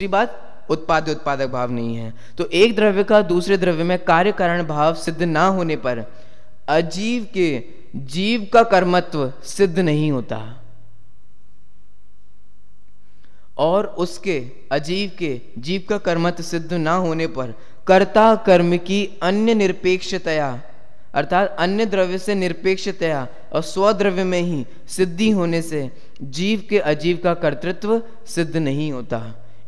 दूसरी बात उत्पाद उत्पादक भाव नहीं है तो एक द्रव्य का दूसरे द्रव्य में कार्य कारण भाव सिद्ध ना होने पर अजीव के जीव का कर्मत्व सिद्ध नहीं होता और उसके अजीव के जीव का कर्मत्व सिद्ध ना होने पर कर्ता कर्म की अन्य निरपेक्षतया अर्थात अन्य द्रव्य से निरपेक्षतया और स्वद्रव्य में ही सिद्धि होने से जीव के अजीव का कर्तृत्व सिद्ध नहीं होता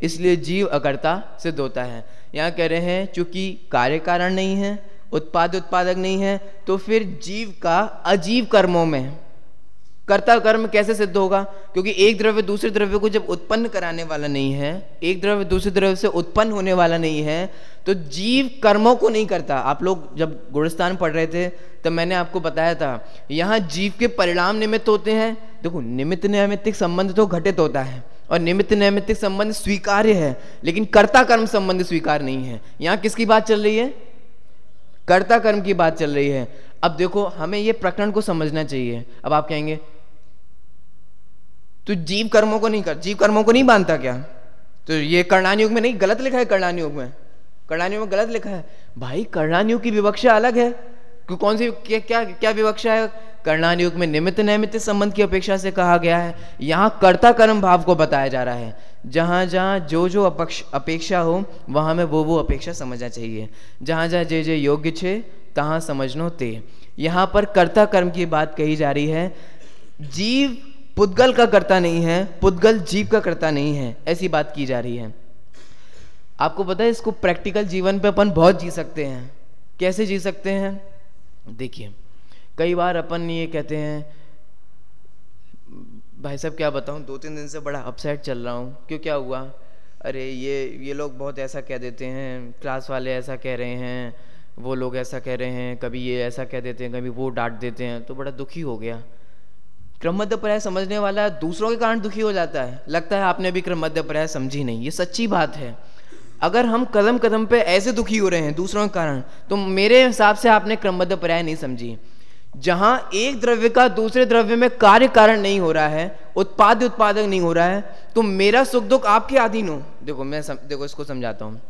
इसलिए जीव अकर्ता सिद्ध होता है यहाँ कह रहे हैं चूंकि कार्य कारण नहीं है उत्पाद उत्पादक नहीं है तो फिर जीव का अजीव कर्मों में कर्ता कर्म कैसे सिद्ध होगा क्योंकि एक द्रव्य दूसरे द्रव्य को जब उत्पन्न कराने वाला नहीं है एक द्रव्य दूसरे द्रव्य से उत्पन्न होने वाला नहीं है तो जीव कर्मों को नहीं करता आप लोग जब गुणस्थान पढ़ रहे थे तब मैंने आपको बताया था यहाँ जीव के परिणाम निमित्त होते हैं देखो निमित्त नैमित्तिक संबंध तो घटित होता है और निमित्त नैमित्त संबंध स्वीकार्य है लेकिन कर्ता कर्म संबंध स्वीकार नहीं है यहां किसकी बात चल रही है कर्ता कर्म की बात चल रही है अब देखो हमें यह प्रकरण को समझना चाहिए अब आप कहेंगे तो जीव कर्मों को नहीं कर जीव कर्मों को नहीं बांधता क्या तो ये युग में नहीं गलत लिखा है कर्णानुयोग में कर्णानुयोग में गलत लिखा है भाई कर्णानुयोग की विवक्षा अलग है कौन सी क्या क्या, क्या विवक्षा है कर्णान युग में निमित्त नैमित्त संबंध की अपेक्षा से कहा गया है यहाँ कर्ता कर्म भाव को बताया जा रहा है जहाँ जहाँ जो जो अपक्ष अपेक्षा हो वहाँ में वो वो अपेक्षा समझना चाहिए जहाँ जहाँ जे जे योग्य छे तहाँ समझनो ते यहाँ पर कर्ता कर्म की बात कही जा रही है जीव पुद्गल का कर्ता नहीं है पुद्गल जीव का कर्ता नहीं है ऐसी बात की जा रही है आपको पता है इसको प्रैक्टिकल जीवन पे अपन बहुत जी सकते हैं कैसे जी सकते हैं देखिए कई बार अपन ये कहते हैं भाई साहब क्या बताऊँ दो तीन दिन से बड़ा अपसेट चल रहा हूँ क्यों क्या हुआ अरे ये ये लोग बहुत ऐसा कह देते हैं क्लास वाले ऐसा कह रहे हैं वो लोग ऐसा कह रहे हैं कभी ये ऐसा कह देते हैं कभी वो डांट देते हैं तो बड़ा दुखी हो गया क्रमबद्ध पर्याय समझने वाला दूसरों के कारण दुखी हो जाता है लगता है आपने भी क्रमबद्ध पर्याय समझी नहीं ये सच्ची बात है अगर हम कदम कदम पे ऐसे दुखी हो रहे हैं दूसरों के कारण तो मेरे हिसाब से आपने क्रमबद्ध पर्याय नहीं समझी जहां एक द्रव्य का दूसरे द्रव्य में कार्य कारण नहीं हो रहा है उत्पाद उत्पादक नहीं हो रहा है तो मेरा सुख दुख आपके अधीन हो देखो मैं सम, देखो इसको समझाता हूँ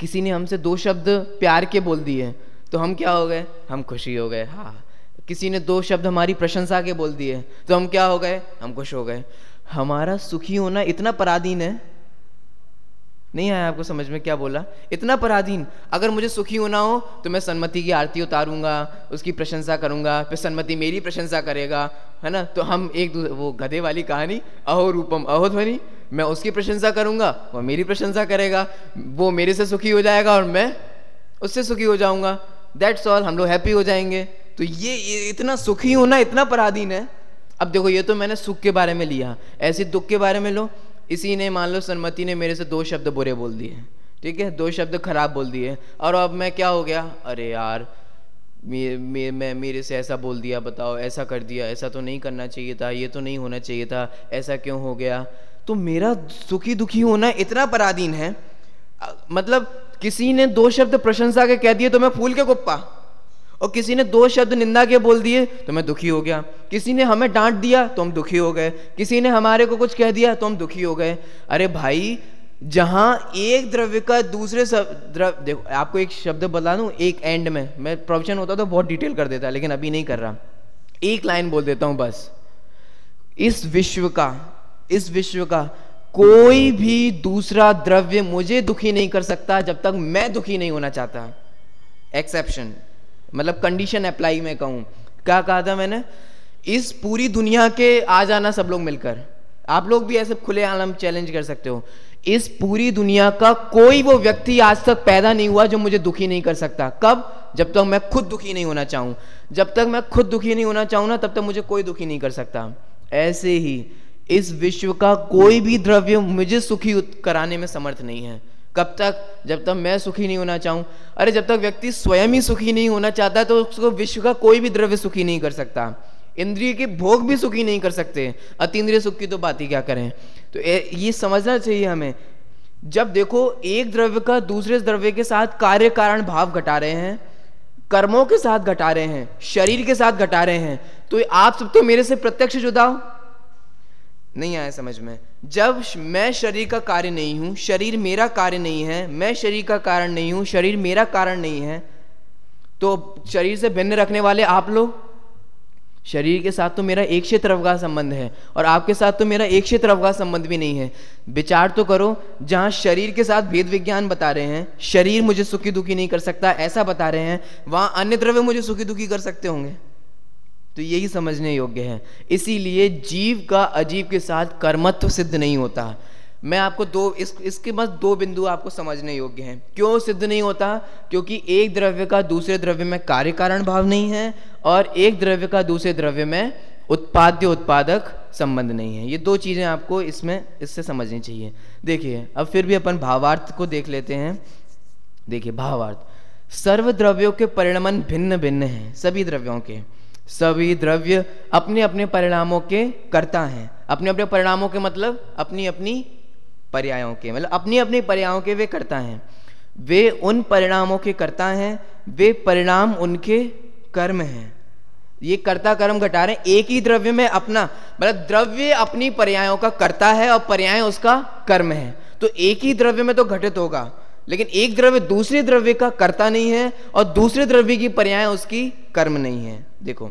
किसी ने हमसे दो शब्द प्यार के बोल दिए तो हम क्या हो गए हम खुशी हो गए हाँ किसी ने दो शब्द हमारी प्रशंसा के बोल दिए तो हम क्या हो गए हम खुश हो गए हमारा सुखी होना इतना पराधीन है नहीं आया आपको समझ में क्या बोला इतना पराधीन अगर मुझे सुखी होना हो तो मैं सन्मति की आरती उतारूंगा उसकी प्रशंसा करूंगा फिर सन्मति मेरी प्रशंसा करेगा है ना तो हम एक वो गधे वाली कहानी अहो रूपम अहो ध्वनि मैं उसकी प्रशंसा करूंगा वह मेरी प्रशंसा करेगा वो मेरे से सुखी हो जाएगा और मैं उससे सुखी हो जाऊंगा दैट्स ऑल हम लोग हैप्पी हो जाएंगे तो ये इतना सुखी होना इतना पराधीन है अब देखो ये तो मैंने सुख के बारे में लिया ऐसे दुख के बारे में लो इसी ने मान लो सन्मति ने मेरे से दो शब्द बुरे बोल दिए ठीक है दो शब्द खराब बोल दिए और अब मैं क्या हो गया अरे यार मे, मे, मैं मेरे से ऐसा बोल दिया बताओ ऐसा कर दिया ऐसा तो नहीं करना चाहिए था ये तो नहीं होना चाहिए था ऐसा क्यों हो गया तो मेरा सुखी दुखी होना इतना पराधीन है मतलब किसी ने दो शब्द प्रशंसा के कह दिए तो मैं फूल के गुप्पा और किसी ने दो शब्द निंदा के बोल दिए तो मैं दुखी हो गया किसी ने हमें डांट दिया तो हम दुखी हो गए किसी ने हमारे को कुछ कह दिया तो हम दुखी हो गए अरे भाई जहाँ एक द्रव्य का दूसरे सब द्रव्य देखो आपको एक शब्द बता दूँ एक एंड में मैं प्रोविजन होता तो बहुत डिटेल कर देता लेकिन अभी नहीं कर रहा एक लाइन बोल देता हूँ बस इस विश्व का इस विश्व का कोई भी दूसरा द्रव्य मुझे दुखी नहीं कर सकता जब तक मैं दुखी नहीं होना चाहता एक्सेप्शन मतलब कंडीशन अप्लाई में कहूँ क्या कहा था मैंने इस पूरी दुनिया के आ जाना सब लोग मिलकर आप लोग भी ऐसे खुले आलम चैलेंज कर सकते हो इस पूरी दुनिया का कोई वो व्यक्ति आज तक पैदा नहीं हुआ जो मुझे दुखी नहीं कर सकता कब जब तक मैं खुद दुखी नहीं होना चाहूँ जब तक मैं खुद दुखी नहीं होना चाहूँ ना तब तक मुझे कोई दुखी नहीं कर सकता ऐसे ही इस विश्व का कोई भी द्रव्य मुझे सुखी कराने में समर्थ नहीं है कब तक जब तक मैं सुखी नहीं होना चाहूँ अरे जब तक व्यक्ति स्वयं ही सुखी नहीं होना चाहता तो उसको विश्व का कोई भी द्रव्य सुखी नहीं कर सकता इंद्रिय के भोग भी सुखी नहीं कर सकते इंद्रिय सुख की तो बात ही क्या करें तो ये समझना चाहिए हमें जब देखो एक द्रव्य का दूसरे द्रव्य के साथ कार्य कारण भाव घटा रहे हैं कर्मों के साथ घटा रहे हैं शरीर के साथ घटा रहे हैं तो आप सब तो मेरे से प्रत्यक्ष जुदाओ नहीं आया समझ में जब मैं शरीर का कार्य नहीं हूँ शरीर मेरा कार्य नहीं है मैं शरीर का कारण नहीं हूँ शरीर मेरा कारण नहीं है तो शरीर से भिन्न रखने वाले आप लोग शरीर के साथ तो मेरा एक क्षेत्र अवगाह संबंध है और आपके साथ तो मेरा एक क्षेत्र अवगाह संबंध भी नहीं है विचार तो करो जहाँ शरीर के साथ भेद विज्ञान बता रहे हैं शरीर मुझे सुखी दुखी नहीं कर सकता ऐसा बता रहे हैं वहाँ अन्य द्रव्य मुझे सुखी दुखी कर सकते होंगे तो यही समझने योग्य है इसीलिए जीव का अजीव के साथ कर्मत्व सिद्ध नहीं होता मैं आपको दो इस इसके बस दो बिंदु आपको समझने योग्य हैं क्यों सिद्ध नहीं होता क्योंकि एक द्रव्य का दूसरे द्रव्य में कार्य कारण भाव नहीं है और एक द्रव्य का दूसरे द्रव्य में उत्पाद्य उत्पादक संबंध नहीं है ये दो चीज़ें आपको इसमें इससे समझनी चाहिए देखिए अब फिर भी अपन भावार्थ को देख लेते हैं देखिए भावार्थ सर्व द्रव्यों के परिणमन भिन्न भिन्न हैं सभी द्रव्यों के सभी द्रव्य अपने अपने परिणामों के कर्ता हैं अपने अपने परिणामों के मतलब अपनी अपनी पर्यायों के मतलब अपनी अपनी पर्यायों के वे कर्ता हैं वे उन परिणामों के कर्ता हैं वे परिणाम उनके कर्म हैं ये कर्ता कर्म घटा रहे हैं एक ही द्रव्य में अपना मतलब द्रव्य अपनी पर्यायों का कर्ता है और पर्याय उसका कर्म है तो एक ही द्रव्य में तो घटित होगा लेकिन एक द्रव्य दूसरे द्रव्य का कर्ता नहीं है और दूसरे द्रव्य की पर्याय उसकी कर्म नहीं है देखो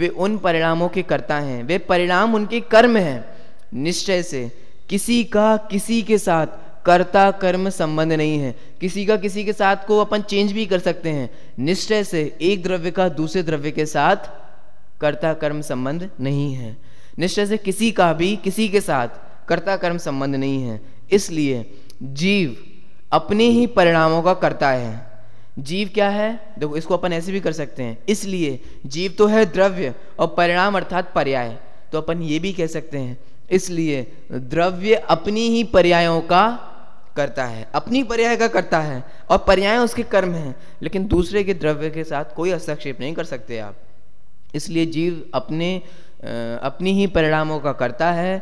वे उन परिणामों के कर्ता हैं वे परिणाम उनके कर्म हैं निश्चय से किसी का किसी के साथ कर्ता कर्म संबंध नहीं है किसी का किसी के साथ को अपन चेंज भी कर सकते हैं निश्चय से एक द्रव्य का दूसरे द्रव्य के साथ कर्ता कर्म संबंध नहीं है निश्चय से किसी का भी किसी के साथ कर्ता कर्म संबंध नहीं है इसलिए जीव अपने ही परिणामों का करता है जीव क्या है देखो इसको अपन ऐसे भी कर सकते हैं इसलिए जीव तो है द्रव्य और परिणाम अर्थात पर्याय तो अपन ये भी कह सकते हैं इसलिए द्रव्य अपनी ही पर्यायों का करता है अपनी पर्याय का करता है और पर्याय उसके कर्म हैं लेकिन दूसरे के द्रव्य के साथ कोई हस्तक्षेप नहीं कर सकते आप इसलिए जीव अपने अपनी ही परिणामों का करता है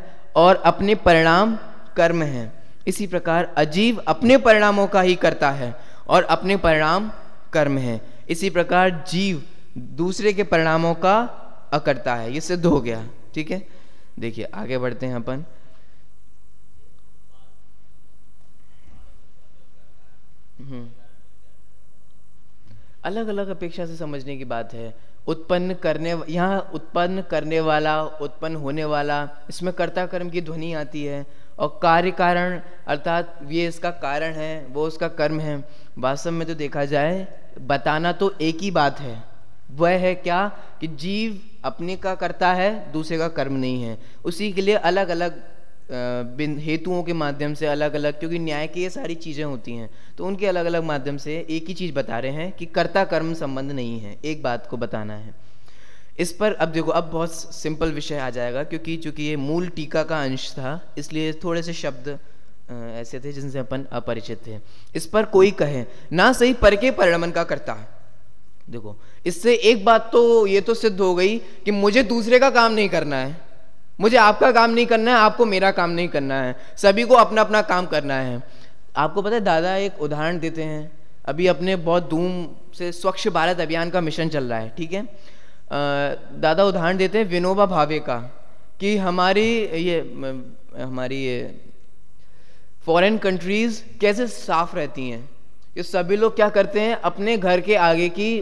और अपने परिणाम कर्म हैं इसी प्रकार अजीव अपने परिणामों का ही करता है और अपने परिणाम कर्म है इसी प्रकार जीव दूसरे के परिणामों का अकर्ता है ये सिद्ध हो गया ठीक है देखिए आगे बढ़ते हैं अपन हम्म। अलग अलग अपेक्षा से समझने की बात है उत्पन्न करने यहाँ उत्पन्न करने वाला उत्पन्न होने वाला इसमें कर्ता कर्म की ध्वनि आती है और कार्य कारण अर्थात ये इसका कारण है वो उसका कर्म है वास्तव में तो देखा जाए बताना तो एक ही बात है वह है क्या कि जीव अपने का करता है दूसरे का कर्म नहीं है उसी के लिए अलग अलग हेतुओं के माध्यम से अलग अलग क्योंकि न्याय की ये सारी चीज़ें होती हैं तो उनके अलग अलग माध्यम से एक ही चीज़ बता रहे हैं कि कर्ता कर्म संबंध नहीं है एक बात को बताना है इस पर अब देखो अब बहुत सिंपल विषय आ जाएगा क्योंकि चूंकि ये मूल टीका का अंश था इसलिए थोड़े से शब्द ऐसे थे जिनसे अपन अपरिचित थे इस पर कोई कहे ना सही पर के परिणमन का करता है देखो इससे एक बात तो ये तो सिद्ध हो गई कि मुझे दूसरे का काम नहीं करना है मुझे आपका काम नहीं करना है आपको मेरा काम नहीं करना है सभी को अपना अपना काम करना है आपको पता है दादा एक उदाहरण देते हैं अभी अपने बहुत धूम से स्वच्छ भारत अभियान का मिशन चल रहा है ठीक है दादा उदाहरण देते हैं विनोबा भावे का कि हमारी ये हमारी ये फॉरेन कंट्रीज़ कैसे साफ रहती हैं ये सभी लोग क्या करते हैं अपने घर के आगे की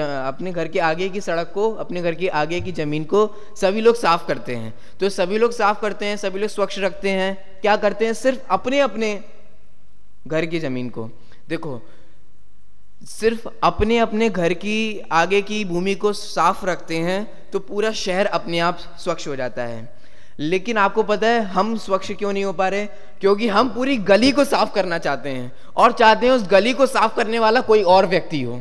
अपने घर के आगे की सड़क को अपने घर के आगे की ज़मीन को सभी लोग साफ करते हैं तो सभी लोग साफ करते हैं सभी लोग स्वच्छ रखते हैं क्या करते हैं सिर्फ अपने अपने घर की ज़मीन को देखो सिर्फ अपने अपने घर की आगे की भूमि को साफ रखते हैं तो पूरा शहर अपने आप स्वच्छ हो जाता है लेकिन आपको पता है हम स्वच्छ क्यों नहीं हो पा रहे क्योंकि हम पूरी गली को साफ करना चाहते हैं और चाहते हैं उस गली को साफ करने वाला कोई और व्यक्ति हो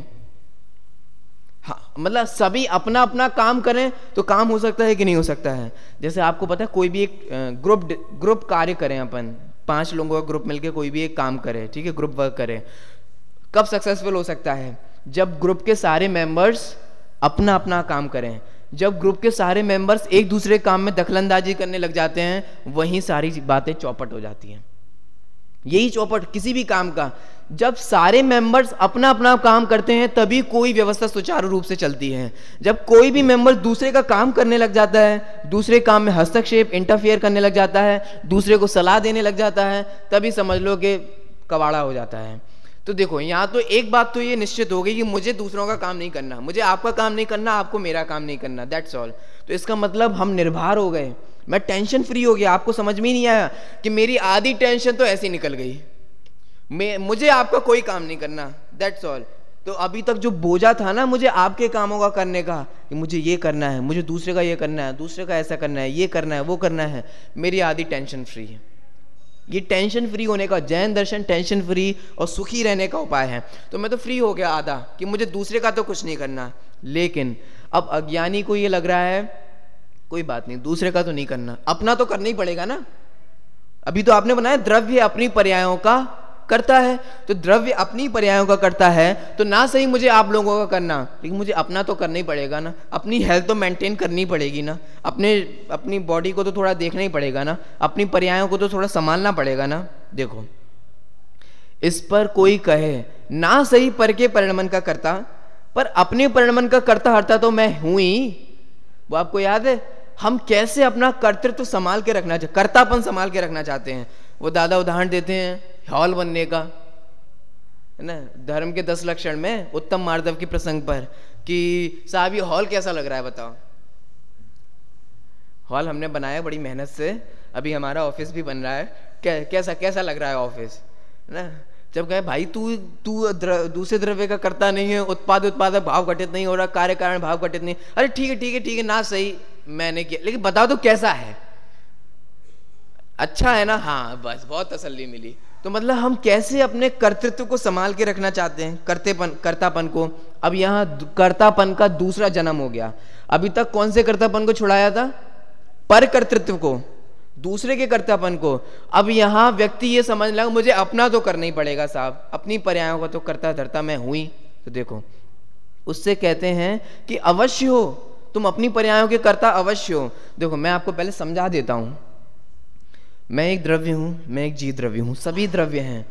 हाँ मतलब सभी अपना अपना काम करें तो काम हो सकता है कि नहीं हो सकता है जैसे आपको पता है कोई भी एक ग्रुप ग्रुप कार्य करें अपन पांच लोगों का ग्रुप मिलके कोई भी एक काम करे ठीक है ग्रुप वर्क करे कब सक्सेसफुल हो सकता है जब ग्रुप के सारे मेंबर्स अपना अपना काम करें जब ग्रुप के सारे मेंबर्स एक दूसरे काम में दखलंदाजी करने लग जाते हैं वहीं सारी बातें चौपट हो जाती हैं यही चौपट किसी भी काम का जब सारे मेंबर्स अपना अपना काम करते हैं तभी कोई व्यवस्था सुचारू रूप से चलती है जब कोई भी मेंबर दूसरे का काम करने लग जाता है दूसरे काम में हस्तक्षेप इंटरफेयर करने लग जाता है दूसरे को सलाह देने लग जाता है तभी समझ लो कि कबाड़ा हो जाता है तो देखो यहाँ तो एक बात तो ये निश्चित हो गई कि मुझे दूसरों का काम नहीं करना मुझे आपका काम नहीं करना आपको मेरा काम नहीं करना दैट्स ऑल तो इसका मतलब हम निर्भर हो गए मैं टेंशन फ्री हो गया आपको समझ में ही नहीं आया कि मेरी आधी टेंशन तो ऐसी निकल गई मैं मुझे आपका कोई काम नहीं करना दैट्स ऑल तो अभी तक जो बोझा था ना मुझे आपके कामों का करने का कि मुझे ये करना है मुझे दूसरे का ये करना है दूसरे का ऐसा करना है ये करना है वो करना है मेरी आधी टेंशन फ्री है ये टेंशन फ्री होने का जैन दर्शन टेंशन फ्री और सुखी रहने का उपाय है तो मैं तो फ्री हो गया आधा कि मुझे दूसरे का तो कुछ नहीं करना लेकिन अब अज्ञानी को ये लग रहा है कोई बात नहीं दूसरे का तो नहीं करना अपना तो करना ही पड़ेगा ना अभी तो आपने बनाया द्रव्य अपनी पर्यायों का करता है तो द्रव्य अपनी पर्यायों का करता है तो ना सही मुझे आप लोगों का करना लेकिन मुझे अपना तो करना ही पड़ेगा ना अपनी हेल्थ तो मेंटेन करनी पड़ेगी ना अपने अपनी बॉडी को तो थोड़ा देखना ही पड़ेगा ना अपनी पर्यायों को तो थोड़ा संभालना पड़ेगा ना देखो इस पर कोई कहे ना सही पर के परिणमन का करता पर अपने परिणमन का करता हरता तो मैं हूं ही वो आपको याद है हम कैसे अपना कर्तृत्व संभाल के रखना चाहते कर्तापन संभाल के रखना चाहते हैं वो दादा उदाहरण देते हैं हॉल बनने का है ना धर्म के दस लक्षण में उत्तम मार्दव के प्रसंग पर कि साहब ये हॉल कैसा लग रहा है बताओ हॉल हमने बनाया बड़ी मेहनत से अभी हमारा ऑफिस भी बन रहा है कै, कैसा कैसा लग रहा है ऑफिस ना जब कहे भाई तू तू द्र, दूसरे द्रव्य का करता नहीं है उत्पाद उत्पादक भाव घटित नहीं हो रहा कार्य कारण भाव घटित नहीं अरे ठीक है ठीक है ठीक है ना सही मैंने किया लेकिन बताओ तो कैसा है अच्छा है ना हाँ बस बहुत तसल्ली मिली तो मतलब हम कैसे अपने कर्तृत्व को संभाल के रखना चाहते हैं करतेपन कर्तापन को अब यहाँ कर्तापन का दूसरा जन्म हो गया अभी तक कौन से कर्तापन को छुड़ाया था पर कर्तृत्व को दूसरे के कर्तापन को अब यहाँ व्यक्ति ये समझ लगा मुझे अपना तो करना ही पड़ेगा साहब अपनी पर्यायों का तो करता धरता मैं हुई तो देखो उससे कहते हैं कि अवश्य हो तुम अपनी पर्यायों के कर्ता अवश्य हो देखो मैं आपको पहले समझा देता हूं मैं एक द्रव्य हूँ मैं एक जी द्रव्य हूँ सभी द्रव्य हैं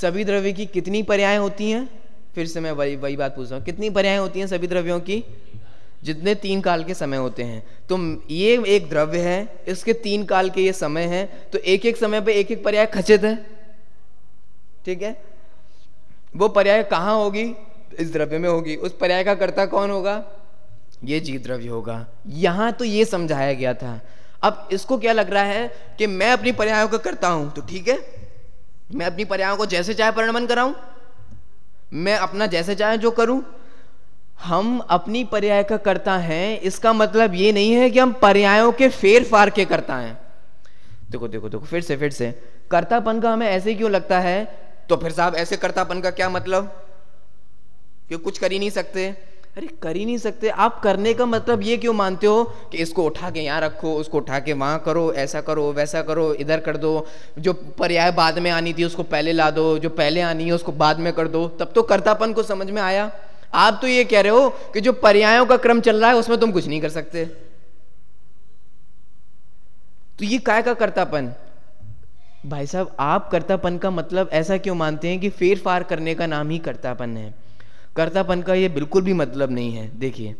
सभी द्रव्य की कितनी पर्याय होती हैं फिर से मैं वही वही बात पूछ रहा हूँ कितनी पर्याय होती हैं सभी द्रव्यों की जितने तीन काल के समय होते हैं तो ये एक द्रव्य है इसके तीन काल के ये समय हैं तो एक एक समय पे एक एक पर्याय खचित है ठीक है वो पर्याय कहाँ होगी इस द्रव्य में होगी उस पर्याय का कर्ता कौन होगा ये जी द्रव्य होगा यहां तो ये समझाया गया था अब इसको क्या लग रहा है कि मैं अपनी पर्यायों का करता हूं तो ठीक है मैं अपनी पर्यायों को जैसे चाहे परिणमन कराऊं मैं अपना जैसे चाहे जो करूं हम अपनी पर्याय का करता हैं इसका मतलब ये नहीं है कि हम पर्यायों के फेर फार के करता हैं देखो देखो देखो फिर से फिर से कर्तापन का हमें ऐसे क्यों लगता है तो फिर साहब ऐसे कर्तापन का क्या मतलब कि कुछ कर ही नहीं सकते अरे कर ही नहीं सकते आप करने का मतलब ये क्यों मानते हो कि इसको उठा के यहाँ रखो उसको उठा के वहाँ करो ऐसा करो वैसा करो इधर कर दो जो पर्याय बाद में आनी थी उसको पहले ला दो जो पहले आनी है उसको बाद में कर दो तब तो कर्तापन को समझ में आया आप तो ये कह रहे हो कि जो पर्यायों का क्रम चल रहा है उसमें तुम कुछ नहीं कर सकते तो ये काय का कर्तापन भाई साहब आप कर्तापन का मतलब ऐसा क्यों मानते हैं कि फेर फार करने का नाम ही कर्तापन है कर्तापन का ये बिल्कुल भी मतलब नहीं है देखिए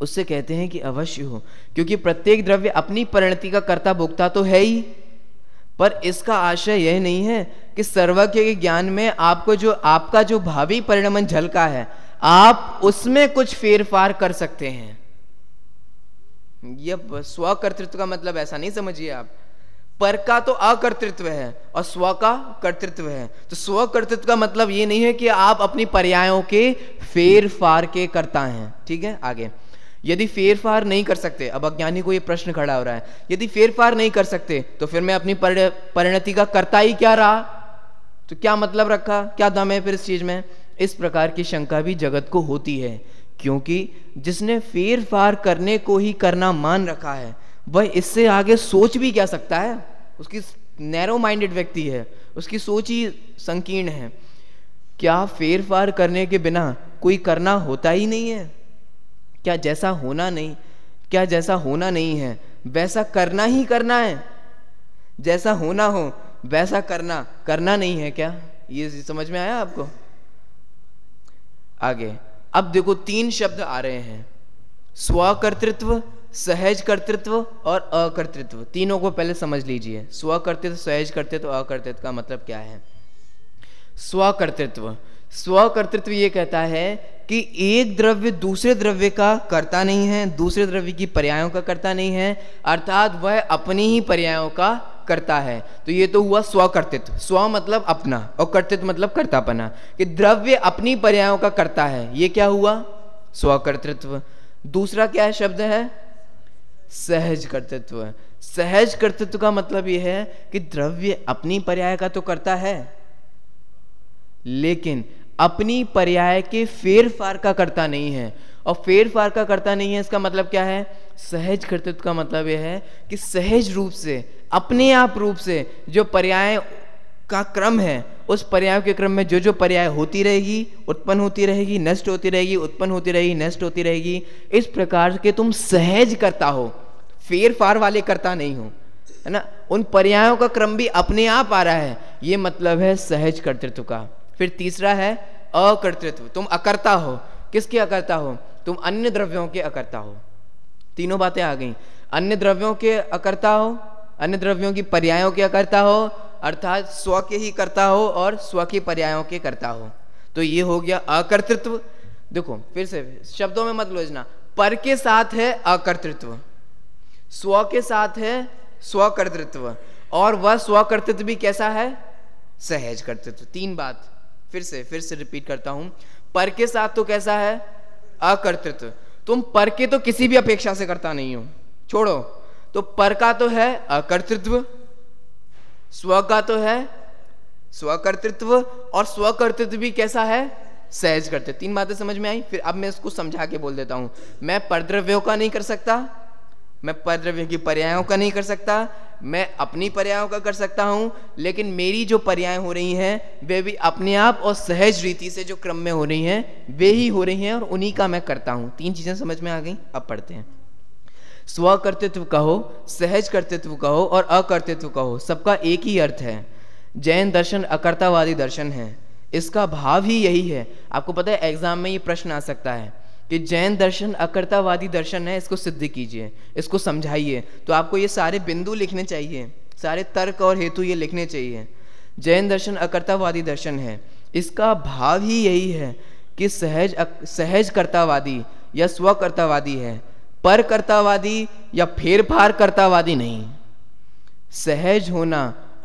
उससे कहते हैं कि अवश्य हो क्योंकि प्रत्येक द्रव्य अपनी परिणति का कर्ता भोक्ता तो है ही पर इसका आशय यह नहीं है कि सर्वज्ञ के ज्ञान में आपको जो आपका जो भावी परिणमन झलका है आप उसमें कुछ फेरफार कर सकते हैं यह स्वकर्तृत्व का मतलब ऐसा नहीं समझिए आप पर का तो अकर्तृत्व है और स्व का कर्तृत्व है तो स्व कर्तृत्व का मतलब ये नहीं है कि आप अपनी पर्यायों के फेर फार के करता हैं ठीक है आगे यदि फेरफार नहीं कर सकते अब अज्ञानी को ये प्रश्न खड़ा हो रहा है यदि फेरफार नहीं कर सकते तो फिर मैं अपनी परिणति का करता ही क्या रहा तो क्या मतलब रखा क्या दम है फिर इस चीज में इस प्रकार की शंका भी जगत को होती है क्योंकि जिसने फेरफार करने को ही करना मान रखा है वह इससे आगे सोच भी क्या सकता है उसकी नैरो माइंडेड व्यक्ति है उसकी सोच ही संकीर्ण है क्या फेरफार करने के बिना कोई करना होता ही नहीं है क्या जैसा होना नहीं क्या जैसा होना नहीं है वैसा करना ही करना है जैसा होना हो वैसा करना करना नहीं है क्या ये समझ में आया आपको आगे अब देखो तीन शब्द आ रहे हैं स्वकर्तृत्व सहज कर्तृत्व और अकर्तृत्व तीनों को पहले समझ लीजिए स्वकर्तृत्व सहज कर्तृत्व अकर्तृत्व का मतलब क्या है स्वकर्तृत्व स्वकर्तृत्व ये कहता है कि एक द्रव्य दूसरे द्रव्य का कर्ता नहीं है दूसरे द्रव्य की पर्यायों का कर्ता नहीं है अर्थात वह अपनी ही पर्यायों का करता है तो ये तो हुआ स्वकर्तृत्व स्व मतलब अपना और कर्तृत्व मतलब कर्तापना कि द्रव्य अपनी पर्यायों का करता है ये क्या हुआ स्वकर्तृत्व दूसरा क्या है शब्द है सहज कर्तृत्व सहज कर्तृत्व का मतलब यह है कि द्रव्य अपनी पर्याय का तो करता है लेकिन अपनी पर्याय के फेरफार का करता नहीं है और फेरफार का करता नहीं है इसका मतलब क्या है सहज कर्तृत्व का मतलब यह है कि सहज रूप से अपने आप रूप से जो पर्याय का क्रम है उस पर्याय के क्रम में जो जो पर्याय होती रहेगी उत्पन्न होती रहेगी नष्ट होती रहेगी उत्पन्न होती रहेगी नष्ट होती रहेगी इस प्रकार के तुम सहज करता हो फेरफार वाले करता नहीं हूं है ना उन पर्यायों का क्रम भी अपने आप आ रहा है ये मतलब है सहज कर्तृत्व का फिर तीसरा है अकर्तृत्व तुम अकर्ता हो किसके अकर्ता हो तुम अन्य द्रव्यों के अकर्ता हो तीनों बातें आ गई अन्य द्रव्यों के अकर्ता हो अन्य द्रव्यों की पर्यायों के अकर्ता हो अर्थात स्व के ही करता हो और स्व के पर्यायों के करता हो तो ये हो गया अकर्तृत्व देखो फिर से शब्दों में मत लोजना पर के साथ है अकर्तृत्व स्व के साथ है स्वकर्तृत्व और वह स्वकर्तृत्व भी कैसा है सहज कर्तृत्व तीन बात फिर से फिर से रिपीट करता हूं पर के साथ तो कैसा है अकर्तृत्व तुम पर के तो किसी भी अपेक्षा से करता नहीं हो छोड़ो तो पर का तो है अकर्तृत्व स्व का तो है स्वकर्तृत्व और स्वकर्तृत्व भी कैसा है सहज कर्तृत्व तीन बातें समझ में आई फिर अब मैं इसको समझा के बोल देता हूं मैं परद्रव्यों का नहीं कर सकता मैं परद्रव्य की पर्यायों का नहीं कर सकता मैं अपनी पर्यायों का कर सकता हूँ लेकिन मेरी जो पर्याय हो रही हैं वे भी अपने आप और सहज रीति से जो क्रम में हो रही हैं वे ही हो रही हैं और उन्हीं का मैं करता हूँ तीन चीज़ें समझ में आ गई अब पढ़ते हैं स्वकर्तृत्व कहो सहज कर्तृत्व कहो और अकर्तृत्व कहो सबका एक ही अर्थ है जैन दर्शन अकर्तावादी दर्शन है इसका भाव ही यही है आपको पता है एग्जाम में ये प्रश्न आ सकता है कि जैन दर्शन अकर्तावादी दर्शन है इसको सिद्ध कीजिए इसको समझाइए तो आपको ये सारे बिंदु लिखने चाहिए सारे तर्क और हेतु ये लिखने चाहिए जैन दर्शन अकर्तावादी दर्शन है इसका भाव ही यही है कि सहज अक, सहज कर्तावादी या स्वकर्तावादी है पर कर्तावादी या फेरफार कर्तावादी नहीं सहज होना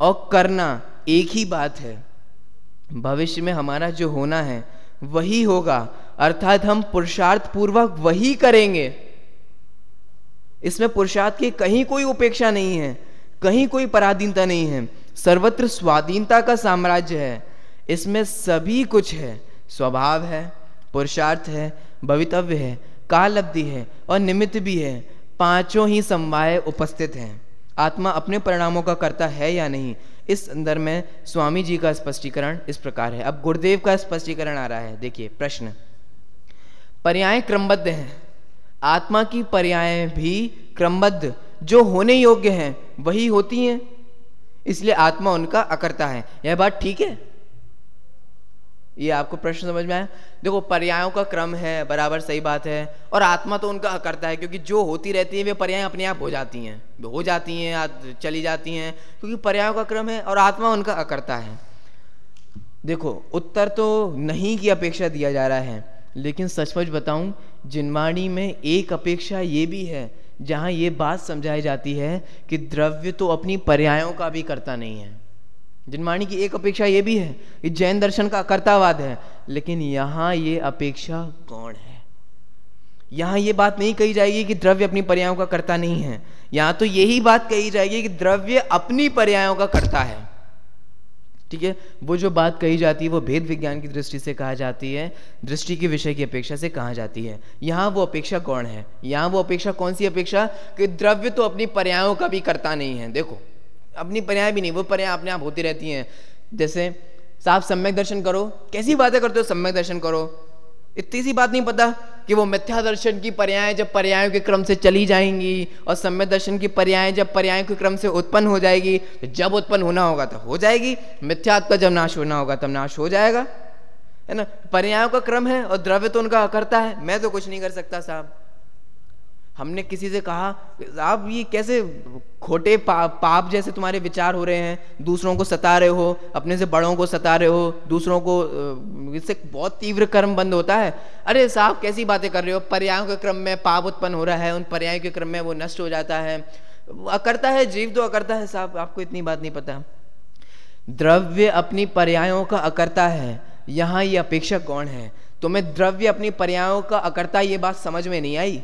और करना एक ही बात है भविष्य में हमारा जो होना है वही होगा अर्थात हम पुरुषार्थ पूर्वक वही करेंगे इसमें पुरुषार्थ की कहीं कोई उपेक्षा नहीं है कहीं कोई पराधीनता नहीं है सर्वत्र स्वाधीनता का साम्राज्य है इसमें सभी कुछ है स्वभाव है पुरुषार्थ है भवितव्य है कालब्धि है और निमित्त भी है पांचों ही समवाय उपस्थित हैं आत्मा अपने परिणामों का करता है या नहीं इस संदर्भ में स्वामी जी का स्पष्टीकरण इस प्रकार है अब गुरुदेव का स्पष्टीकरण आ रहा है देखिए प्रश्न पर्याय क्रमबद्ध हैं आत्मा की पर्याय भी क्रमबद्ध जो होने योग्य हैं वही होती हैं इसलिए आत्मा उनका अकर्ता है यह बात ठीक है ये आपको प्रश्न समझ में आया देखो पर्यायों का क्रम है बराबर सही बात है और आत्मा तो उनका अकर्ता है क्योंकि जो होती रहती है वे पर्याय अपने आप हो जाती हैं हो जाती हैं चली जाती हैं क्योंकि पर्यायों का क्रम है और आत्मा उनका अकर्ता है देखो उत्तर तो नहीं की अपेक्षा दिया जा रहा है लेकिन सचमुच बताऊं जिनवाणी में एक अपेक्षा ये भी है जहाँ ये बात समझाई जाती है कि द्रव्य तो अपनी पर्यायों का भी करता नहीं है जिनवाणी की एक अपेक्षा ये भी है कि जैन दर्शन का कर्तावाद है लेकिन यहाँ ये अपेक्षा कौन है यहाँ ये बात नहीं कही जाएगी कि द्रव्य अपनी पर्यायों का करता नहीं है यहाँ तो यही बात कही जाएगी कि द्रव्य अपनी पर्यायों का करता है ठीक है वो जो बात कही जाती है वो भेद विज्ञान की दृष्टि से कहा जाती है दृष्टि के विषय की अपेक्षा से कहा जाती है यहाँ वो अपेक्षा कौन है यहाँ वो अपेक्षा कौन सी अपेक्षा कि द्रव्य तो अपनी पर्यायों का भी करता नहीं है देखो अपनी पर्याय भी नहीं वो पर्याय अपने आप होती रहती हैं जैसे साहब सम्यक दर्शन करो कैसी बातें करते हो सम्यक दर्शन करो इतनी सी बात नहीं पता कि वो मिथ्या दर्शन की पर्याय जब पर्यायों के क्रम से चली जाएंगी और सम्य दर्शन की पर्याय जब पर्यायों के क्रम से उत्पन्न हो जाएगी तो जब उत्पन्न होना होगा तो हो जाएगी मिथ्यात्व जब नाश होना होगा तब नाश हो जाएगा है ना पर्यायों का क्रम है और द्रव्य तो उनका करता है मैं तो कुछ नहीं कर सकता साहब हमने किसी से कहा आप ये कैसे खोटे पा, पाप जैसे तुम्हारे विचार हो रहे हैं दूसरों को सता रहे हो अपने से बड़ों को सता रहे हो दूसरों को इससे बहुत तीव्र कर्म बंद होता है अरे साहब कैसी बातें कर रहे हो पर्यायों के क्रम में पाप उत्पन्न हो रहा है उन पर्यायों के क्रम में वो नष्ट हो जाता है अकर्ता है जीव तो अकर्ता है साहब आपको इतनी बात नहीं पता द्रव्य अपनी पर्यायों का अकर्ता है यहाँ ये अपेक्षक कौन है तुम्हें द्रव्य अपनी पर्यायों का अकर्ता ये बात समझ में नहीं आई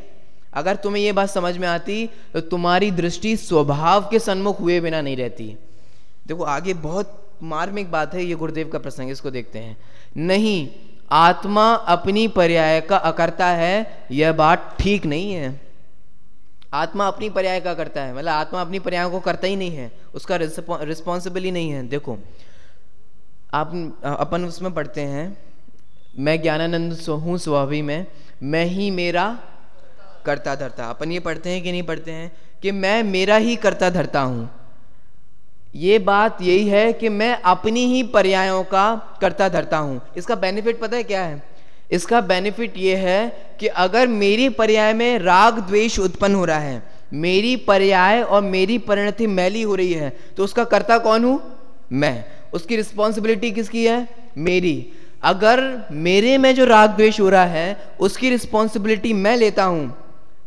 अगर तुम्हें ये बात समझ में आती तो तुम्हारी दृष्टि स्वभाव के सन्मुख हुए बिना नहीं रहती देखो आगे बहुत मार्मिक बात है ये गुरुदेव का प्रसंग इसको देखते हैं नहीं आत्मा अपनी पर्याय का अकर्ता है यह बात ठीक नहीं है आत्मा अपनी पर्याय का करता है मतलब आत्मा अपनी पर्याय को करता ही नहीं है उसका रिस्पॉन्सिबल ही नहीं है देखो आप अपन उसमें पढ़ते हैं मैं ज्ञानानंद हूँ स्वाभि में मैं ही मेरा करता धरता अपन ये पढ़ते हैं कि नहीं पढ़ते हैं कि मैं मेरा ही करता धरता हूं ये बात यही है कि मैं अपनी ही पर्यायों का करता धरता हूं इसका बेनिफिट पता है क्या है इसका बेनिफिट यह है कि अगर मेरी पर्याय में राग द्वेष उत्पन्न हो रहा है मेरी पर्याय और मेरी परिणति मैली हो रही है तो उसका कर्ता कौन हूं मैं उसकी रिस्पॉन्सिबिलिटी किसकी है मेरी अगर मेरे में जो राग द्वेष हो रहा है उसकी रिस्पॉन्सिबिलिटी मैं लेता हूँ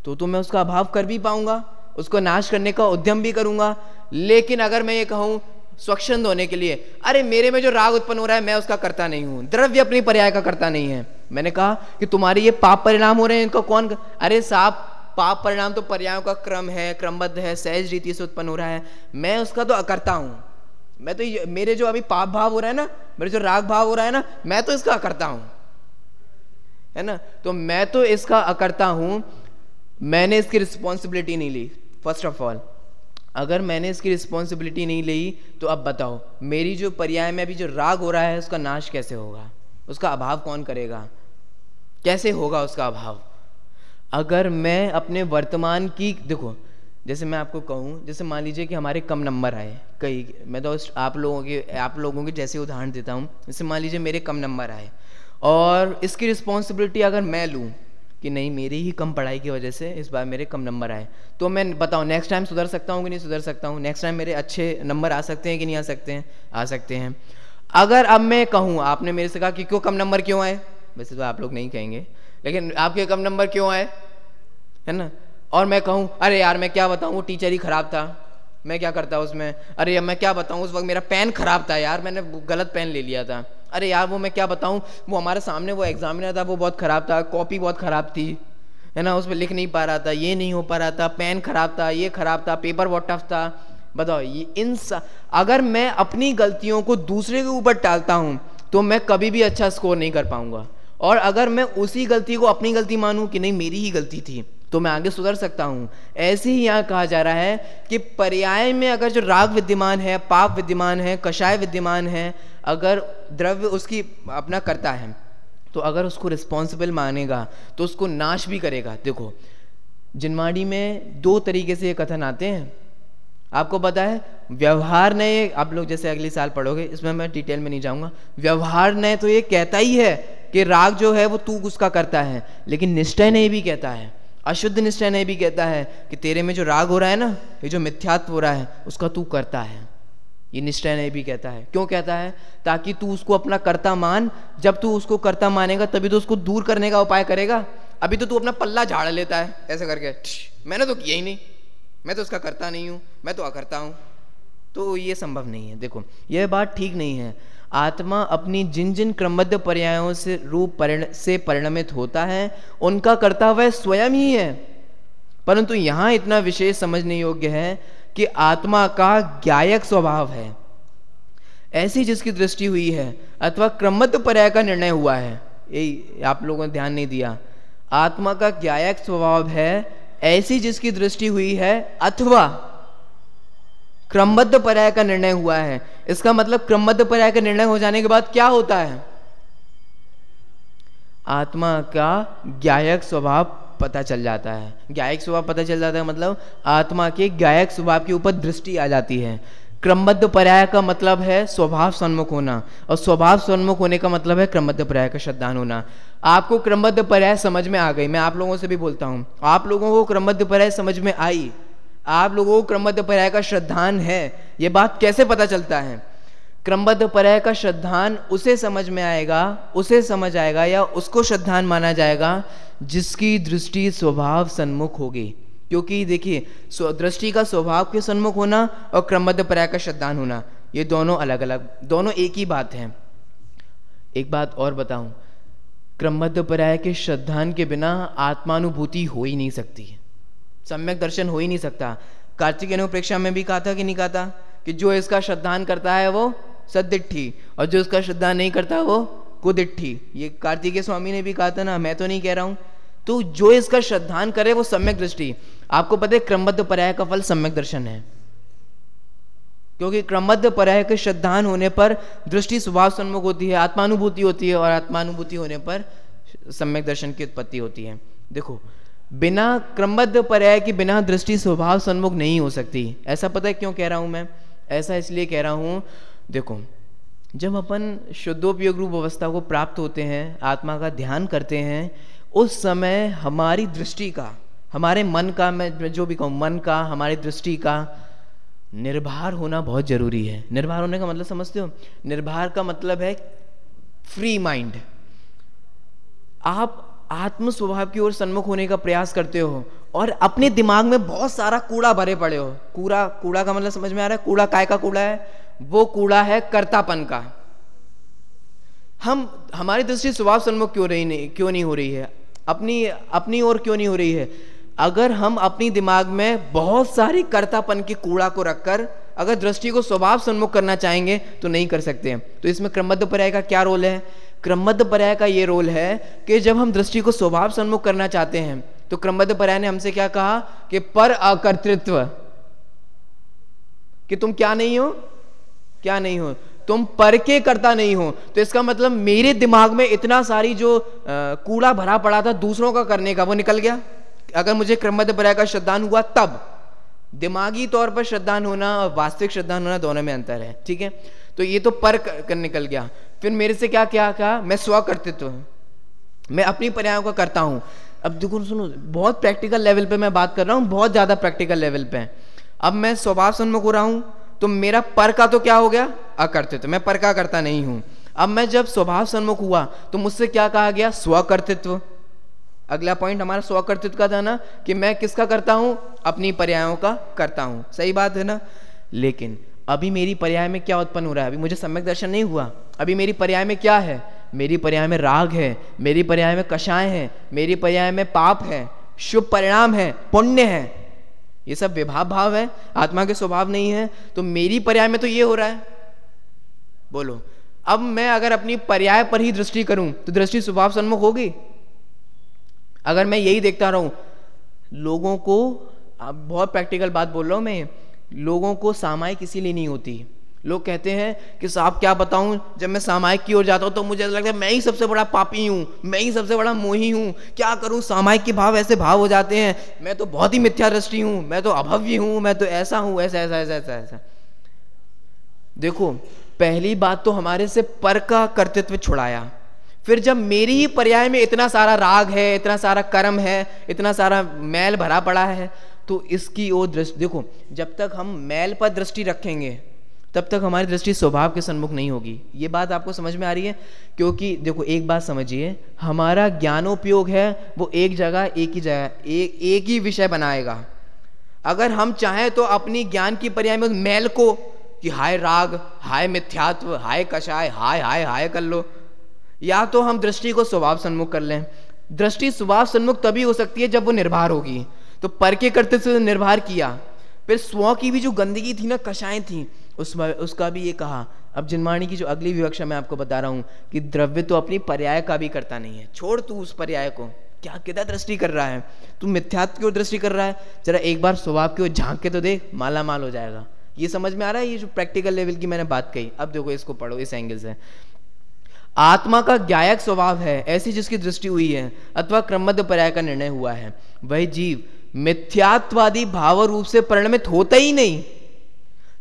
तो तो मैं उसका अभाव कर भी पाऊंगा उसको नाश करने का उद्यम भी करूंगा लेकिन अगर मैं ये कहूँ स्वच्छंद होने के लिए अरे मेरे में जो राग उत्पन्न हो रहा है मैं उसका करता नहीं हूँ द्रव्य अपनी पर्याय का करता नहीं है मैंने कहा कि तुम्हारे ये पाप परिणाम हो रहे हैं इनका कौन कर? अरे साहब पाप परिणाम तो पर्यायों का क्रम है क्रमबद्ध है सहज रीति से उत्पन्न हो रहा है मैं उसका तो अकर्ता हूँ मैं तो मेरे जो अभी पाप भाव हो रहा है ना मेरे जो राग भाव हो रहा है ना मैं तो इसका अकर्ता हूँ है ना तो मैं तो इसका अकर्ता हूँ मैंने इसकी रिस्पॉन्सिबिलिटी नहीं ली फर्स्ट ऑफ ऑल अगर मैंने इसकी रिस्पॉन्सिबिलिटी नहीं ली तो अब बताओ मेरी जो पर्याय में अभी जो राग हो रहा है उसका नाश कैसे होगा उसका अभाव कौन करेगा कैसे होगा उसका अभाव अगर मैं अपने वर्तमान की देखो जैसे मैं आपको कहूँ जैसे मान लीजिए कि हमारे कम नंबर आए कई मैं तो आप लोगों के आप लोगों के जैसे उदाहरण देता हूँ जैसे मान लीजिए मेरे कम नंबर आए और इसकी रिस्पॉन्सिबिलिटी अगर मैं लूँ कि नहीं मेरी ही कम पढ़ाई की वजह से इस बार मेरे कम नंबर आए तो मैं बताऊँ नेक्स्ट टाइम सुधर सकता हूँ कि नहीं सुधर सकता हूँ नेक्स्ट टाइम मेरे अच्छे नंबर आ सकते हैं कि नहीं आ सकते हैं आ सकते हैं अगर अब मैं कहूँ आपने मेरे से कहा कि क्यों कम नंबर क्यों आए वैसे तो आप लोग नहीं कहेंगे लेकिन आपके कम नंबर क्यों आए है ना और मैं कहूँ अरे यार मैं क्या बताऊँ वो टीचर ही ख़राब था मैं क्या करता उसमें अरे मैं क्या बताऊँ उस वक्त मेरा पेन ख़राब था यार मैंने गलत पेन ले लिया था अरे यार वो मैं क्या बताऊँ वो हमारे सामने वो एग्जामिनर था वो बहुत ख़राब था कॉपी बहुत ख़राब थी है ना उस पर लिख नहीं पा रहा था ये नहीं हो पा रहा था पेन ख़राब था ये ख़राब था पेपर बहुत टफ था बताओ ये इन अगर मैं अपनी गलतियों को दूसरे के ऊपर टालता हूँ तो मैं कभी भी अच्छा स्कोर नहीं कर पाऊँगा और अगर मैं उसी गलती को अपनी गलती मानूँ कि नहीं मेरी ही गलती थी तो मैं आगे सुधर सकता हूँ ऐसे ही यहाँ कहा जा रहा है कि पर्याय में अगर जो राग विद्यमान है पाप विद्यमान है कषाय विद्यमान है अगर द्रव्य उसकी अपना करता है तो अगर उसको रिस्पॉन्सिबल मानेगा तो उसको नाश भी करेगा देखो जिनवाड़ी में दो तरीके से ये कथन आते हैं आपको पता है व्यवहार नए आप लोग जैसे अगले साल पढ़ोगे इसमें मैं डिटेल में नहीं जाऊंगा व्यवहार नए तो ये कहता ही है कि राग जो है वो तू उसका करता है लेकिन निश्चय नहीं भी कहता है अशुद्ध निश्चय ने भी कहता है कि तेरे में जो राग हो रहा है ना ये जो मिथ्यात्व हो रहा है उसका तू करता है ये निश्चय ने भी कहता है क्यों कहता है ताकि तू उसको अपना कर्ता मान जब तू उसको कर्ता मानेगा तभी तो उसको दूर करने का उपाय करेगा अभी तो तू अपना पल्ला झाड़ लेता है ऐसे करके मैंने तो किया ही नहीं मैं तो उसका करता नहीं हूं मैं तो अकर्ता हूं तो ये संभव नहीं है देखो यह बात ठीक नहीं है आत्मा अपनी जिन जिन क्रमबद्ध पर्यायों से रूप परिण से परिणमित होता है उनका कर्तव्य वह स्वयं ही है परंतु यहां इतना विशेष समझने योग्य है कि आत्मा का ज्ञायक स्वभाव है ऐसी जिसकी दृष्टि हुई है अथवा क्रमबद्ध पर्याय का निर्णय हुआ है यही आप लोगों ने ध्यान नहीं दिया आत्मा का ज्ञायक स्वभाव है ऐसी जिसकी दृष्टि हुई है अथवा क्रमबद्ध पर्याय का निर्णय हुआ है इसका मतलब क्रमबद्ध पर्याय का निर्णय हो जाने के बाद क्या होता है आत्मा का गायक स्वभाव पता चल जाता है गायक स्वभाव पता चल जाता है मतलब आत्मा के गायक स्वभाव के ऊपर दृष्टि आ जाती है क्रमबद्ध पर्याय का मतलब है स्वभाव सन्मुख होना और स्वभाव सन्मुख होने का मतलब है क्रमबद्ध पर्याय का श्रद्धान होना आपको क्रमबद्ध पर्याय समझ में आ गई मैं आप लोगों से भी बोलता हूँ आप लोगों को क्रमबद्ध पर्याय समझ में आई आप लोगों को क्रमबद्ध पर्याय का श्रद्धान है ये बात कैसे पता चलता है क्रमबद्ध पर्याय का श्रद्धान उसे समझ में आएगा उसे समझ आएगा या उसको श्रद्धान माना जाएगा जिसकी दृष्टि स्वभाव सन्मुख होगी क्योंकि देखिए दृष्टि का स्वभाव के सन्मुख होना और क्रमबद्ध पर्याय का श्रद्धान होना ये दोनों अलग अलग दोनों एक ही बात है एक बात और बताऊं क्रमबद्ध पर्याय के श्रद्धान के बिना आत्मानुभूति हो ही नहीं सकती है सम्यक दर्शन हो ही नहीं सकता कार्तिक अनुप्रेक्षा में भी कहा था कि नहीं कहा था कि जो इसका श्रद्धान करता है वो सदिट्ठी और जो इसका श्रद्धा नहीं करता वो कुदिट्ठी ये कार्तिकेय स्वामी ने भी कहा था ना मैं तो नहीं कह रहा हूं तो जो इसका श्रद्धान करे वो सम्यक दृष्टि आपको पता है क्रमबद्ध पर्याय का फल सम्यक दर्शन है क्योंकि क्रमबद्ध पर्याय के श्रद्धान होने पर दृष्टि स्वभाव सन्मुख होती है आत्मानुभूति होती है और आत्मानुभूति होने पर सम्यक दर्शन की उत्पत्ति होती है देखो बिना क्रमबद्ध पर्याय की बिना दृष्टि स्वभाव सन्मुख नहीं हो सकती ऐसा पता है क्यों कह रहा हूं मैं ऐसा इसलिए कह रहा हूं देखो जब अपन शुद्धोपयोग रूप अवस्था को प्राप्त होते हैं आत्मा का ध्यान करते हैं उस समय हमारी दृष्टि का हमारे मन का मैं जो भी कहूँ मन का हमारी दृष्टि का निर्भर होना बहुत जरूरी है निर्भर होने का मतलब समझते हो निर्भर का मतलब है फ्री माइंड आप आत्म स्वभाव की ओर सन्मुख होने का प्रयास करते हो और अपने दिमाग में बहुत सारा कूड़ा भरे पड़े हो कूड़ा कूड़ा का मतलब समझ में आ रहा है कूड़ा काय का कूड़ा है वो कूड़ा है कर्तापन का हम हमारी दृष्टि स्वभाव सन्मुख क्यों रही नहीं क्यों नहीं हो रही है अपनी अपनी ओर क्यों नहीं हो रही है अगर हम अपनी दिमाग में बहुत सारी कर्तापन की कूड़ा को रखकर अगर दृष्टि को स्वभाव सन्मुख करना चाहेंगे तो नहीं कर सकते हैं तो इसमें क्रमबद्ध पर्याय का क्या रोल है क्रमबद्ध पर्याय का ये रोल है कि जब हम दृष्टि को स्वभाव सन्मुख करना चाहते हैं तो क्रमबद्ध पर्याय ने हमसे क्या कहा कि पर अकर्तृत्व कि तुम क्या नहीं हो क्या नहीं हो तुम पर के करता नहीं हो तो इसका मतलब मेरे दिमाग में इतना सारी जो कूड़ा भरा पड़ा था दूसरों का करने का वो निकल गया अगर मुझे क्रमबद्ध पर्याय का श्रद्धान हुआ तब दिमागी तौर पर श्रद्धान होना और वास्तविक श्रद्धान होना दोनों में अंतर है ठीक है तो ये तो पर कर, निकल गया फिर मेरे से क्या क्या कहा मैं स्वकर्तृत्व हूँ मैं अपनी पर्याय का करता हूँ अब देखो सुनो बहुत प्रैक्टिकल लेवल पे मैं बात कर रहा हूँ बहुत ज़्यादा प्रैक्टिकल लेवल पे अब मैं स्वभाव सन्मुख हो रहा हूँ तो मेरा पर का तो क्या हो गया अकर्तृत्व मैं पर का करता नहीं हूँ अब मैं जब स्वभाव सन्मुख हुआ तो मुझसे क्या कहा गया स्वकर्तृत्व अगला पॉइंट हमारा स्वकर्तृत्व का था ना कि मैं किसका करता हूँ अपनी पर्यायों का करता हूँ सही बात है ना लेकिन अभी मेरी पर्याय में क्या उत्पन्न हो रहा है अभी मुझे सम्यक दर्शन नहीं हुआ अभी मेरी पर्याय में क्या है मेरी पर्याय में राग है मेरी पर्याय में कषाय है मेरी पर्याय में पाप है शुभ परिणाम है पुण्य है ये सब विभाव भाव है आत्मा के स्वभाव नहीं है तो मेरी पर्याय में तो ये हो रहा है बोलो अब मैं अगर अपनी पर्याय पर ही दृष्टि करूं तो दृष्टि स्वभाव सन्मुख होगी अगर मैं यही देखता रहूं लोगों को बहुत प्रैक्टिकल बात बोल रहा हूँ मैं लोगों को सामायिक इसीलिए नहीं होती लोग कहते हैं कि साहब क्या बताऊं जब मैं सामायिक की ओर जाता हूं तो मुझे ऐसा लगता है मैं ही सबसे बड़ा पापी हूं मैं ही सबसे बड़ा मोही हूं क्या करूं सामायिक के भाव ऐसे भाव हो जाते हैं मैं तो बहुत ही मिथ्या दृष्टि हूं मैं तो अभव्य हूं मैं तो ऐसा हूं ऐसा ऐसा ऐसा ऐसा ऐसा देखो पहली बात तो हमारे से पर का कर्तृत्व छुड़ाया फिर जब मेरी ही पर्याय में इतना सारा राग है इतना सारा कर्म है इतना सारा मैल भरा पड़ा है तो इसकी ओर दृष्टि देखो जब तक हम मैल पर दृष्टि रखेंगे तब तक हमारी दृष्टि स्वभाव के सन्मुख नहीं होगी ये बात आपको समझ में आ रही है क्योंकि देखो एक बात समझिए हमारा ज्ञानोपयोग है वो एक जगह एक ही जगह एक एक ही विषय बनाएगा अगर हम चाहें तो अपनी ज्ञान की पर्याय में मैल को कि हाय राग हाय मिथ्यात्व हाय कषाय हाय हाय हाय कर लो या तो हम दृष्टि को स्वभाव सन्मुख कर लें दृष्टि स्वभाव सन्मुख तभी हो सकती है जब वो निर्भर होगी तो पर के करते से निर्भर किया फिर स्व की भी जो गंदगी थी ना कषाएं थी उसमें उसका भी ये कहा अब जिनवाणी की जो अगली विवक्षा मैं आपको बता रहा हूँ कि द्रव्य तो अपनी पर्याय का भी करता नहीं है छोड़ तू उस पर्याय को क्या किधर दृष्टि कर रहा है तू मिथ्यात् की ओर दृष्टि कर रहा है जरा एक बार स्वभाव की ओर झांक के तो देख माला माल हो जाएगा ये समझ में आ रहा है ये जो प्रैक्टिकल लेवल की मैंने बात कही अब देखो इसको पढ़ो इस एंगल से आत्मा का ज्ञायक स्वभाव है ऐसी जिसकी दृष्टि हुई है अथवा क्रमबद्ध पर्याय का निर्णय हुआ है वह जीव मिथ्यात्वादी भाव रूप से परिणमित होता ही नहीं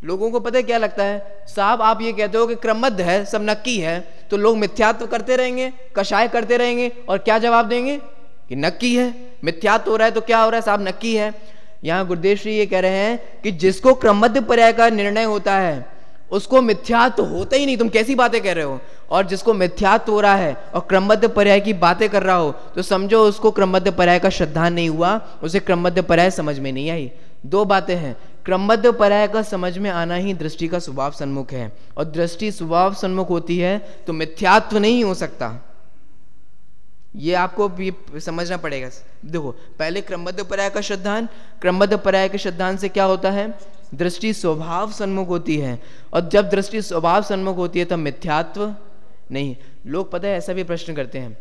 लोगों को पता है क्या लगता है साहब आप ये कहते हो कि क्रमबद्ध है सब नक्की है तो लोग मिथ्यात्व करते रहेंगे कषाय करते रहेंगे और क्या जवाब देंगे कि नक्की है मिथ्यात्व हो रहा है तो क्या हो रहा है साहब नक्की है यहां गुरुदेव श्री ये कह रहे हैं कि जिसको क्रमबद्ध पर्याय का निर्णय होता है उसको मिथ्यात्व होता ही नहीं तुम कैसी बातें कह रहे हो और जिसको मिथ्यात्व हो रहा है और क्रमबद्ध पर्याय की बातें कर रहा हो तो समझो उसको क्रमबद्ध पर्याय का श्रद्धा नहीं हुआ उसे क्रमबद्ध पर्याय समझ में नहीं आई दो बातें हैं क्रमबद्ध पर्याय का समझ में आना ही दृष्टि का स्वभाव सन्मुख है और दृष्टि स्वभाव सन्मुख होती है तो मिथ्यात्व नहीं हो सकता ये आपको भी समझना पड़ेगा देखो पहले क्रमबद्ध पर्याय का श्रद्धान क्रमबद्ध पर्याय के श्रद्धान से क्या होता है दृष्टि स्वभाव सन्मुख होती है और जब दृष्टि स्वभाव सन्मुख होती है तब मिथ्यात्व नहीं लोग पता है ऐसा भी प्रश्न करते हैं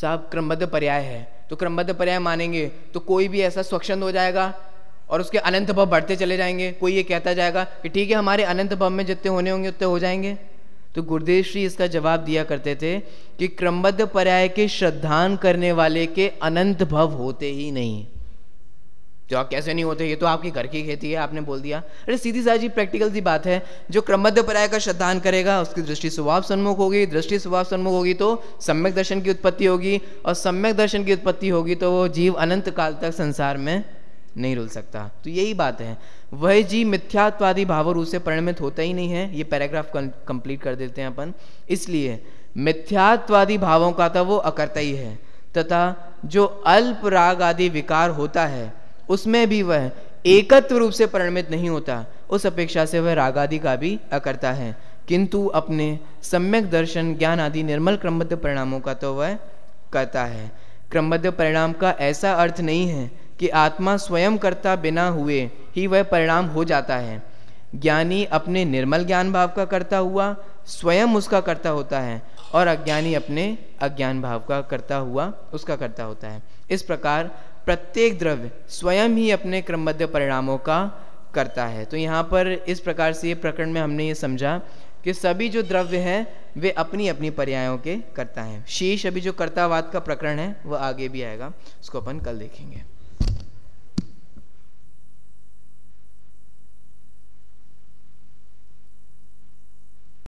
साहब क्रमबद्ध पर्याय है तो क्रमबद्ध पर्याय मानेंगे तो कोई भी ऐसा स्वच्छंद हो जाएगा और उसके अनंत भव बढ़ते चले जाएंगे कोई ये कहता जाएगा कि ठीक है हमारे अनंत भव में जितने होने होंगे उतने हो जाएंगे तो गुरुदेव श्री इसका जवाब दिया करते थे कि क्रमबद्ध पर्याय के श्रद्धान करने वाले के अनंत भव होते ही नहीं जॉब कैसे नहीं होते ये तो आपकी घर की खेती है आपने बोल दिया अरे सीधी साझी प्रैक्टिकल सी बात है जो क्रमबद्ध पराय का श्रद्धान करेगा उसकी दृष्टि स्वभाव सन्मुख होगी दृष्टि स्वभाव सन्मुख होगी तो सम्यक दर्शन की उत्पत्ति होगी और सम्यक दर्शन की उत्पत्ति होगी तो वो जीव अनंत काल तक संसार में नहीं रुल सकता तो यही बात है वह जीव मिथ्यात्वादी रूप से परिणमित होता ही नहीं है ये पैराग्राफ कंप्लीट कर देते हैं अपन इसलिए मिथ्यात्वादी भावों का तो वो अकर्ता ही है तथा जो अल्प राग आदि विकार होता है उसमें भी वह एकत्व रूप से परिणमित नहीं होता उस अपेक्षा से वह राग आदि का भी अकर्ता है किंतु अपने सम्यक दर्शन ज्ञान आदि निर्मल क्रमबद्ध परिणामों का तो वह करता है क्रमबद्ध परिणाम का ऐसा अर्थ नहीं है कि आत्मा स्वयं करता बिना हुए ही वह परिणाम हो जाता है ज्ञानी अपने निर्मल ज्ञान भाव का करता हुआ स्वयं उसका करता होता है और अज्ञानी अपने अज्ञान भाव का करता हुआ उसका करता होता है इस प्रकार प्रत्येक द्रव्य स्वयं ही अपने क्रमबद्ध परिणामों का करता है तो यहाँ पर इस प्रकार से ये प्रकरण में हमने ये समझा कि सभी जो द्रव्य हैं वे अपनी अपनी पर्यायों के करता हैं शेष अभी जो कर्तावाद का प्रकरण है वह आगे भी आएगा उसको अपन कल देखेंगे